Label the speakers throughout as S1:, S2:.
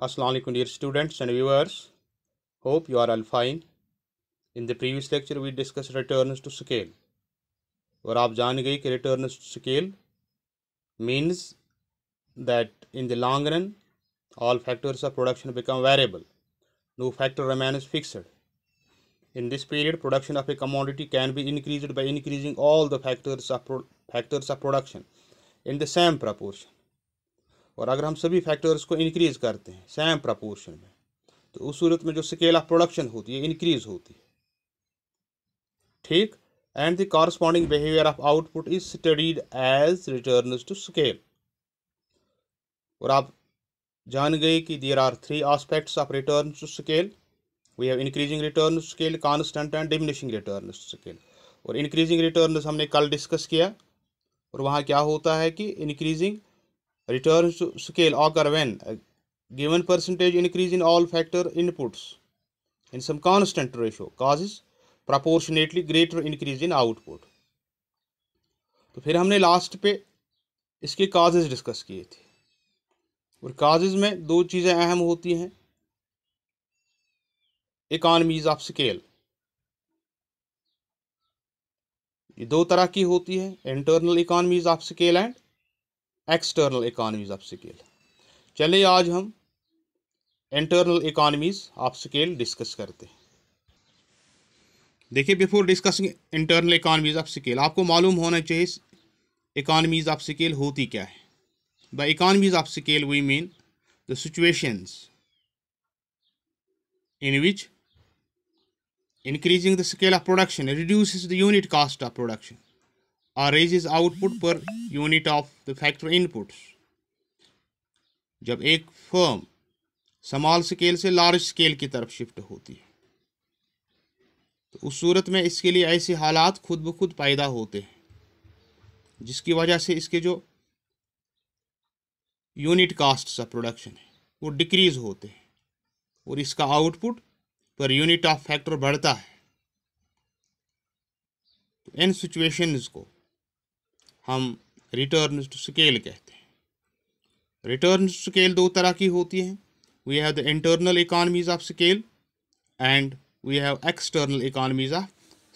S1: Assalamu alaikum dear students and viewers. Hope you are all fine. In the previous lecture we discussed returns to scale. और आप जान गए कि returns to scale means that in the long run all factors of production become variable. No factor remains fixed. In this period production of a commodity can be increased by increasing all the factors of, factors of production in the same proportion. और अगर हम सभी factors को increase करते हैं same proportion में तो उस सूरत में जो स्केल ऑफ प्रोडक्शन होती है इंक्रीज होती है ठीक and the corresponding behaviour of output is studied as return to scale और आप जान गए कि there are three aspects of return to scale we have increasing return scale constant and diminishing return scale और increasing return हमने कल discuss किया और वहाँ क्या होता है कि increasing returns to scale occur when a given percentage increase in all factor inputs in some constant ratio causes proportionately greater increase in output तो फिर हमने लास्ट पे इसके काजेज डिस्कस किए थे और काजेज में दो चीज़ें अहम होती हैं इकानमीज ऑफ स्केल ये दो तरह की होती है internal economies of scale and external economies of scale चलिए आज हम internal economies of scale discuss करते हैं देखिए before discussing internal economies of scale आपको मालूम होना चाहिए इकानमीज ऑफ स्केल होती क्या है the economies of scale we mean the situations in which increasing the scale of production reduces the unit cost of production और raise is output per unit of the factor inputs जब एक firm small scale से large scale की तरफ shift होती है तो उस सूरत में इसके लिए ऐसे हालात खुद ब खुद पैदा होते हैं जिसकी वजह से इसके जो यूनिट कास्ट ऑफ प्रोडक्शन है वो डिक्रीज होते हैं और इसका output per unit of factor बढ़ता है तो इन सिचुएशंस को हम रिटर्न स्केल कहते हैं रिटर्न स्केल दो तरह की होती हैं we have the internal economies of scale and we have external economies of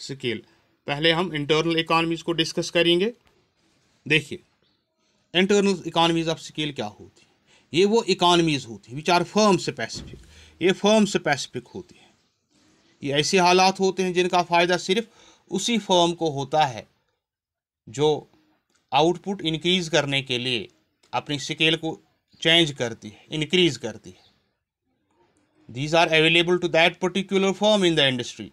S1: scale पहले हम इंटरनल इकॉनमीज को डिस्कस करेंगे देखिए इंटरनल इकॉनमीज ऑफ स्केल क्या होती है ये वो इकॉनमीज होती है विच आर फर्म स्पेसिफिक ये फर्म स्पेसिफिक होती है ये ऐसे हालात होते हैं जिनका फ़ायदा सिर्फ उसी फर्म को होता है जो आउटपुट इंक्रीज करने के लिए अपनी स्केल को चेंज करती है इंक्रीज करती है these are available to that particular firm in the industry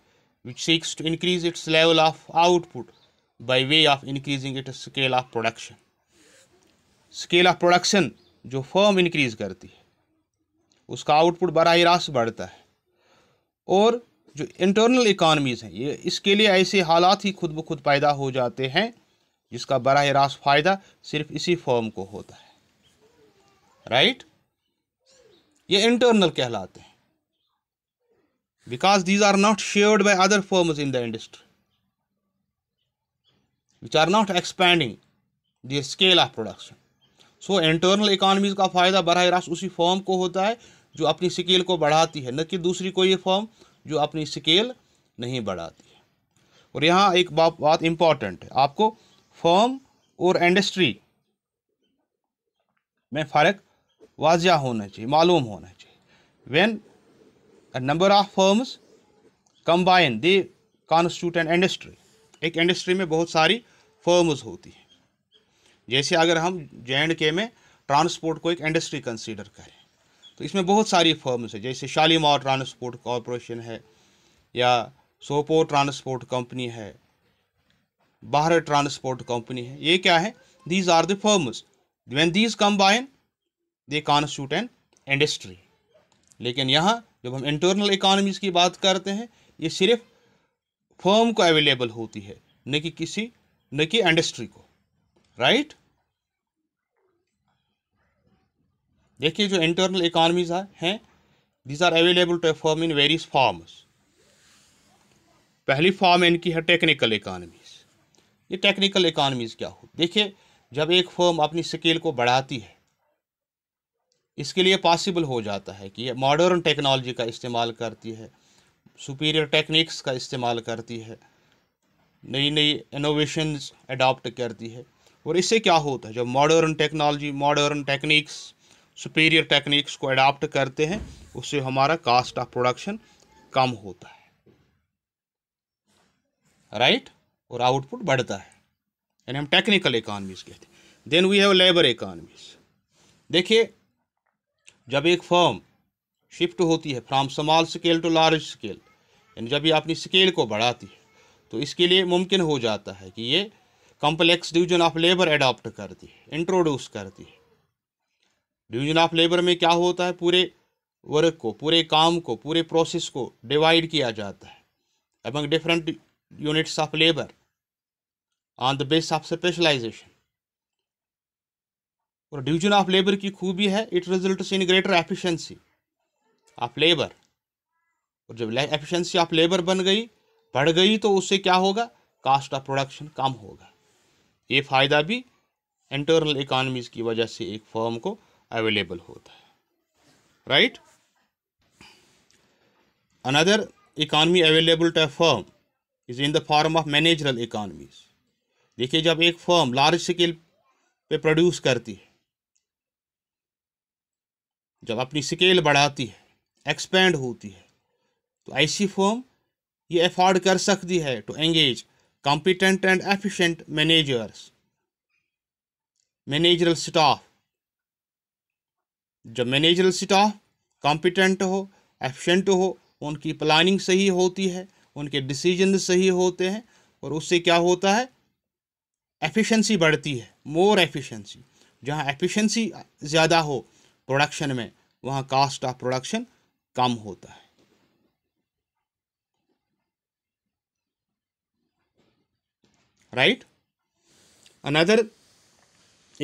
S1: which seeks to increase its level of output by way of increasing it scale of production scale of production जो firm increase करती है उसका output बरह रास्त बढ़ता है और जो इंटरनल इकानमीज़ हैं ये इसके लिए ऐसे हालात ही खुद ब खुद पैदा हो जाते हैं जिसका बरह रास्त फ़ायदा सिर्फ इसी फॉर्म को होता है राइट ये इंटरनल कहलाते हैं because these are not shared by other firms in the industry which are not expanding the scale of production so internal economies का फ़ायदा बरह रास्त उसी फॉर्म को होता है जो अपनी स्केल को बढ़ाती है न कि दूसरी कोई फॉर्म जो अपनी स्केल नहीं बढ़ाती है और यहाँ एक बात इंपॉर्टेंट है आपको फॉर्म और इंडस्ट्री में फ़र्क वाजिया होना चाहिए मालूम होना चाहिए when number of firms combine they constitute an industry एक इंडस्ट्री में बहुत सारी फर्म्स होती हैं जैसे अगर हम जे एंड के में ट्रांसपोर्ट को एक इंडस्ट्री कंसीडर करें तो इसमें बहुत सारी फर्म्स हैं जैसे शालीमार ट्रांसपोर्ट कॉरपोरेशन है या सोपोर ट्रांसपोर्ट कंपनी है बाहर ट्रांसपोर्ट कंपनी है ये क्या है these are the firms these these they they an industry लेकिन यहाँ जब हम इंटरनल इकोनॉमीज की बात करते हैं ये सिर्फ फर्म को अवेलेबल होती है न कि किसी न कि इंडस्ट्री को राइट देखिए जो इंटरनल इकोनॉमीज हैं these are available to a firm in various forms पहली फॉर्म इनकी है टेक्निकल इकॉनमी ये टेक्निकल इकानमीज क्या हो देखिए जब एक फर्म अपनी स्केल को बढ़ाती है इसके लिए पॉसिबल हो जाता है कि ये मॉडर्न टेक्नोलॉजी का इस्तेमाल करती है सुपीरियर टेक्निक्स का इस्तेमाल करती है नई नई इनोवेशंस अडॉप्ट करती है और इससे क्या होता है जब modern technology modern techniques superior techniques को अडॉप्ट करते हैं उससे हमारा कास्ट ऑफ प्रोडक्शन कम होता है राइट right? और आउटपुट बढ़ता है यानी हम टेक्निकल इकानमीज कहते हैं then we have labour economies देखिए जब एक फर्म शिफ्ट होती है from small scale to large scale यानी जब ये अपनी स्केल को बढ़ाती है तो इसके लिए मुमकिन हो जाता है कि ये complex division of labour adopt करती है इंट्रोड्यूस करती है डिवीजन ऑफ लेबर में क्या होता है पूरे वर्क को पूरे काम को पूरे प्रोसेस को डिवाइड किया जाता है एवं different units of labour on the base of specialisation और डिवीजन ऑफ लेबर की खूबी है it result in greater efficiency of labour और जब एफिशिएंसी ऑफ लेबर बन गई बढ़ गई तो उससे क्या होगा कास्ट ऑफ प्रोडक्शन कम होगा ये फ़ायदा भी इंटरनल इकोनॉमीज की वजह से एक फर्म को अवेलेबल होता है right another economy available to a firm is in the form of managerial economies देखिए जब एक फर्म लार्ज स्केल पे प्रोड्यूस करती है जब अपनी स्केल बढ़ाती है एक्सपेंड होती है तो ऐसी फर्म ये अफोर्ड कर सकती है to engage competent and efficient managers managerial staff जब मैनेजरल स्टाफ कॉम्पिटेंट हो एफिशेंट हो उनकी प्लानिंग सही होती है उनके डिसीजन सही होते हैं और उससे क्या होता है एफिशिएंसी बढ़ती है मोर एफिशिएंसी जहाँ एफिशिएंसी ज़्यादा हो प्रोडक्शन में वहाँ कास्ट ऑफ प्रोडक्शन कम होता है right another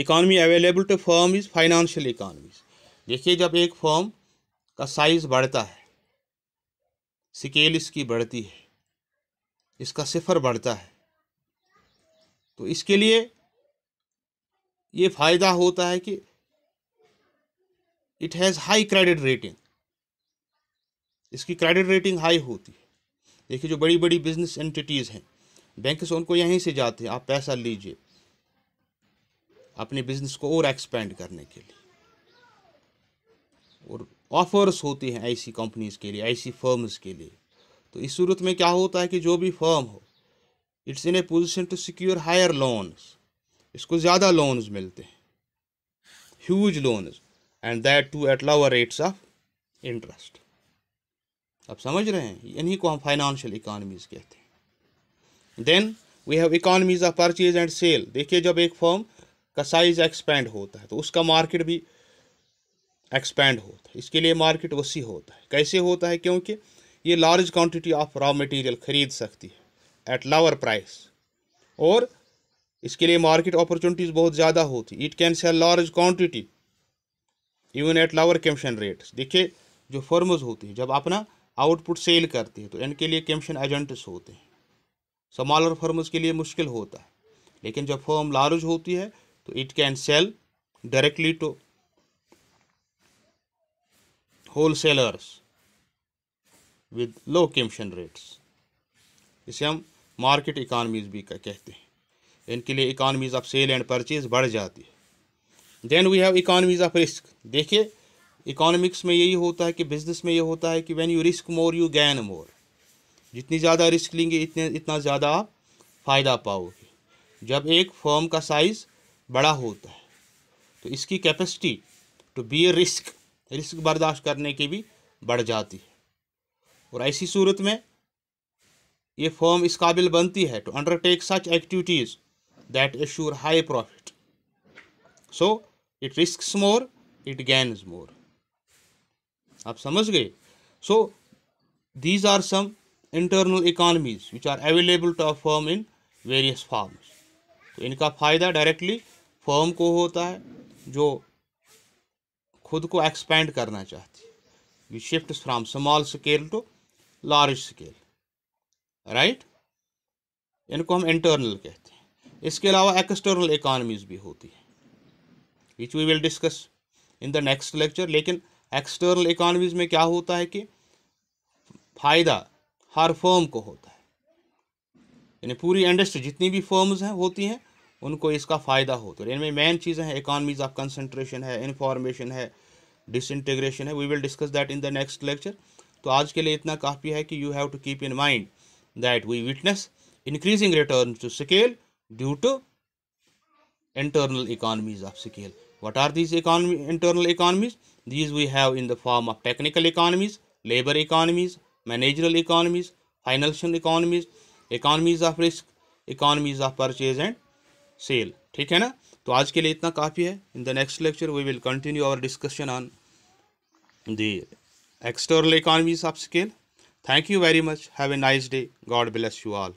S1: economy available to firm is financial economies देखिए जब एक फर्म का साइज बढ़ता है स्केल इसकी बढ़ती है इसका सिफर बढ़ता है तो इसके लिए ये फायदा होता है कि it has high credit rating इसकी क्रेडिट रेटिंग हाई होती है देखिए जो बड़ी बड़ी बिजनेस एंटिटीज़ हैं बैंक से उनको यहीं से जाते हैं आप पैसा लीजिए अपने बिजनेस को और एक्सपेंड करने के लिए और ऑफर्स होती हैं ऐसी कंपनीज़ के लिए ऐसी फर्म्स के लिए तो इस सूरत में क्या होता है कि जो भी फर्म हो it's in a position to secure higher loans इसको ज़्यादा लोन्स मिलते हैं huge loans and that too at lower rates of interest आप समझ रहे हैं इन्हीं को हम फाइनेंशियल इकानमीज कहते हैं then we have economies of purchase and sale देखिए जब एक फॉर्म का साइज एक्सपेंड होता है तो उसका मार्केट भी एक्सपेंड होता है इसके लिए मार्केट वसी होता है कैसे होता है क्योंकि ये large quantity of raw material खरीद सकती है एट लावर प्राइस और इसके लिए मार्केट अपॉर्चुनिटीज़ बहुत ज़्यादा होती it can sell large quantity even at lower commission rates देखिए जो फर्मस होती है जब अपना आउटपुट सेल करती है तो इनके लिए कमीशन एजेंट्स होते हैं समॉलर फर्मस के लिए मुश्किल होता है लेकिन जब फर्म लार्ज होती है तो it can sell directly to wholesalers with low commission rates इसे हम मार्केट इकानमीज़ भी कहते हैं इनके लिए economies of sale and purchase बढ़ जाती है then we have economies of risk देखिए इकोनॉमिक्स में यही होता है कि बिज़नेस में ये होता है कि when you risk more you gain more जितनी ज़्यादा रिस्क लेंगे इतने इतना ज़्यादा आप फ़ायदा पाओगे जब एक फर्म का साइज़ बड़ा होता है तो इसकी capacity to be risk risk बर्दाश्त करने की भी बढ़ जाती है और ऐसी सूरत में ये फर्म इस काबिल बनती है to undertake such activities that assure high profit so it risk more it gain more आप समझ गए so these are some internal economies which are available to a firm in various forms तो इनका फ़ायदा डायरेक्टली फॉर्म को होता है जो खुद को एक्सपेंड करना चाहती we shift from small scale to large scale right इनको हम इंटरनल कहते हैं इसके अलावा एक्सटर्नल इकानमीज भी होती है which we will discuss in the next lecture लेकिन एक्सटर्नल इकानमीज में क्या होता है कि फ़ायदा हर फर्म को होता है यानी पूरी इंडस्ट्री जितनी भी फर्म्स हैं होती हैं उनको इसका फ़ायदा होता है इनमें मेन चीज़ें हैं इकानमीज ऑफ कंसनट्रेशन है इन्फॉर्मेशन है डिसइंटीग्रेशन है we will discuss that in the next lecture तो आज के लिए इतना काफ़ी है कि you have to keep in mind that we witness increasing returns to scale due to internal economies of scale. What are these economy, internal economies? These we have in the form of technical economies, labor economies, managerial economies, financial economies, economies of risk, economies of purchase and sale. ठीक है ना तो आज के लिए इतना काफ़ी है in the next lecture we will continue our discussion on the external economies of scale Thank you very much. Have a nice day. God bless you all.